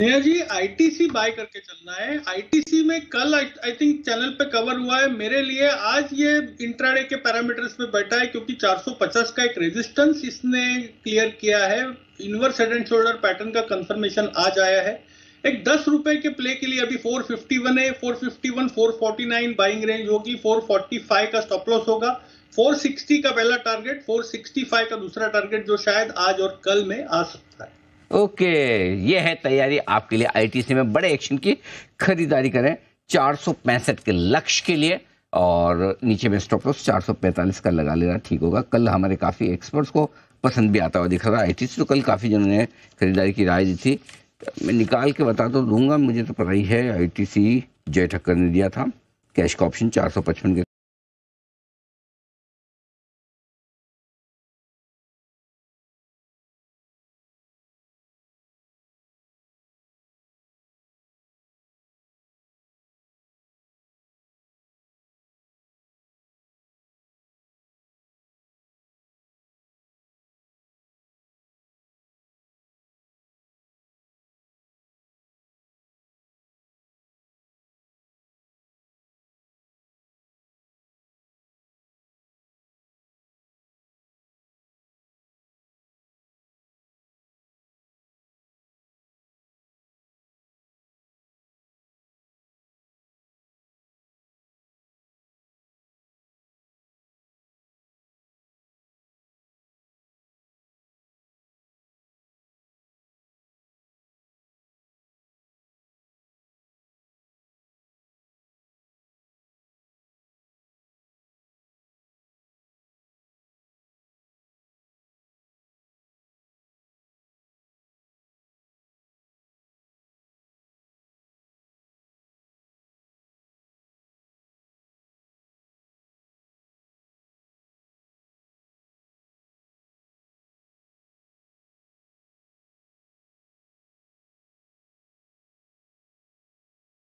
नेहा जी ITC bye करके चलना है आईटीसी में कल आई थिंक चैनल पे कवर हुआ है मेरे लिए आज ये इंट्राडे के पैरामीटर्स में बैठा है क्योंकि 450 का एक रेजिस्टेंस इसने क्लियर किया है inverse head and shoulder pattern का कंफर्मेशन आज आया है एक दस रुपए के प्ले के लिए अभी 451 है 451 449 बाइंग रेंज होगी 445 का स्टॉप लॉस होगा 460 का पहला टारगेट 465 का दूसरा टारगेट जो शायद आज और कल में आ सकता है ओके ये है तैयारी आपके लिए आईटीसी में बड़े एक्शन की खरीदारी करें चार के लक्ष्य के लिए और नीचे में स्टॉप लॉस 445 का लगा लेना ठीक होगा कल हमारे काफ़ी एक्सपर्ट्स को पसंद भी आता हुआ दिख रहा है आई तो कल काफ़ी ने खरीदारी की राय दी थी मैं निकाल के बता तो दूंगा मुझे तो पता ही है आई टी जय ठक्कर ने दिया था कैश का ऑप्शन 455 के